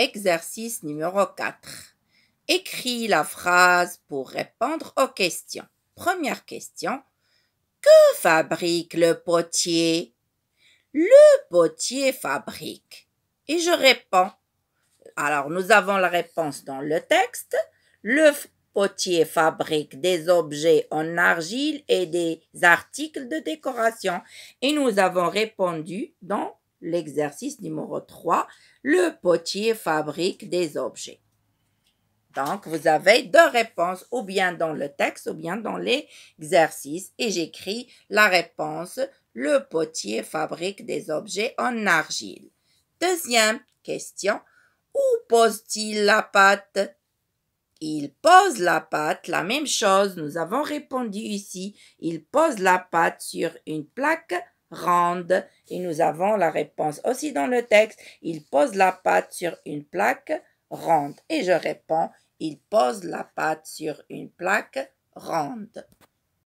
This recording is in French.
Exercice numéro 4. Écris la phrase pour répondre aux questions. Première question. Que fabrique le potier Le potier fabrique. Et je réponds. Alors, nous avons la réponse dans le texte. Le potier fabrique des objets en argile et des articles de décoration. Et nous avons répondu dans l'exercice numéro 3, le potier fabrique des objets. Donc, vous avez deux réponses, ou bien dans le texte, ou bien dans l'exercice. Et j'écris la réponse, le potier fabrique des objets en argile. Deuxième question, où pose-t-il la pâte Il pose la pâte, la même chose, nous avons répondu ici. Il pose la pâte sur une plaque Ronde Et nous avons la réponse aussi dans le texte. Il pose la pâte sur une plaque ronde. Et je réponds, il pose la pâte sur une plaque ronde.